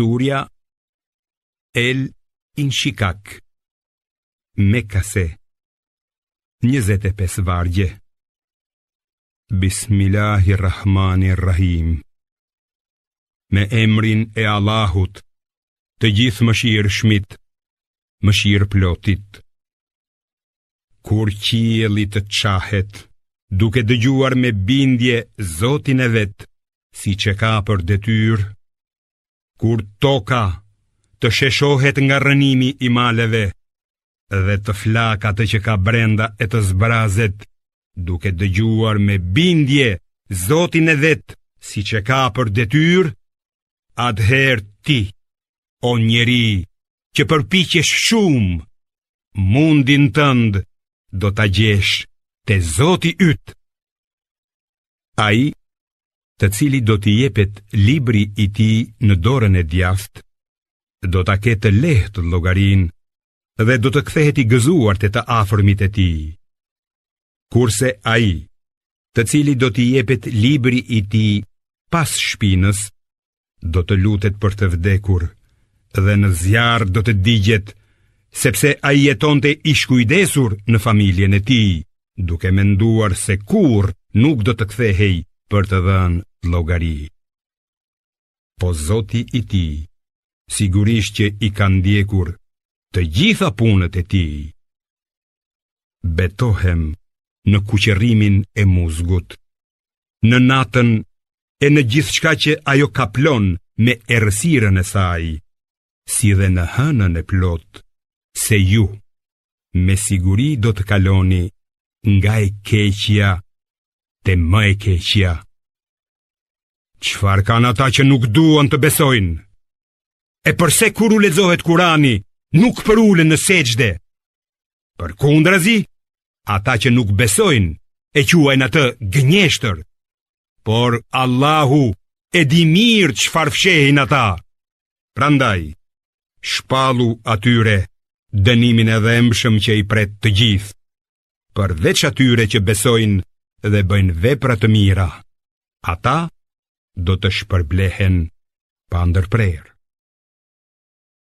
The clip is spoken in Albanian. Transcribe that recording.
Surja El Inshikak Mekase 25 vargje Bismillahirrahmanirrahim Me emrin e Allahut Të gjithë më shirë shmit Më shirë plotit Kur qieli të qahet Duke dëgjuar me bindje Zotin e vetë Si që ka për detyrë kur toka të sheshohet nga rënimi i maleve dhe të flaka të që ka brenda e të zbrazet duke dëgjuar me bindje zotin e vet si që ka për detyr ather ti o njeri që përpiqesh shumë mundin tënd do ta gjesh te zoti yt ai të cili do t'i jepet libri i ti në dorën e djaft, do t'a ketë lehtë logarin dhe do të kthehet i gëzuar të të afërmit e ti. Kurse a i, të cili do t'i jepet libri i ti pas shpinës, do të lutet për të vdekur dhe në zjarë do të digjet, sepse a i jeton të ishkujdesur në familjen e ti, duke menduar se kur nuk do të kthehej, për të dhënë logari. Po zoti i ti, sigurisht që i kanë ndjekur të gjitha punët e ti. Betohem në kuqerimin e muzgut, në natën e në gjithë shka që ajo kaplon me erësiren e saj, si dhe në hënën e plot, se ju me siguri do të kaloni nga e keqja të më e keqja. Qfar kanë ata që nuk duon të besojnë? E përse kur u lezohet kurani, nuk për ule në seqde? Për kundrazi, ata që nuk besojnë, e quajnë atë gënjeshtër. Por Allahu e di mirë që farfshehin ata. Prandaj, shpalu atyre, dënimin e dhe që i pret të gjithë. Përveç atyre që besojnë dhe bëjnë vepra të mira. Ata, Do të shpërblehen pa ndërprerje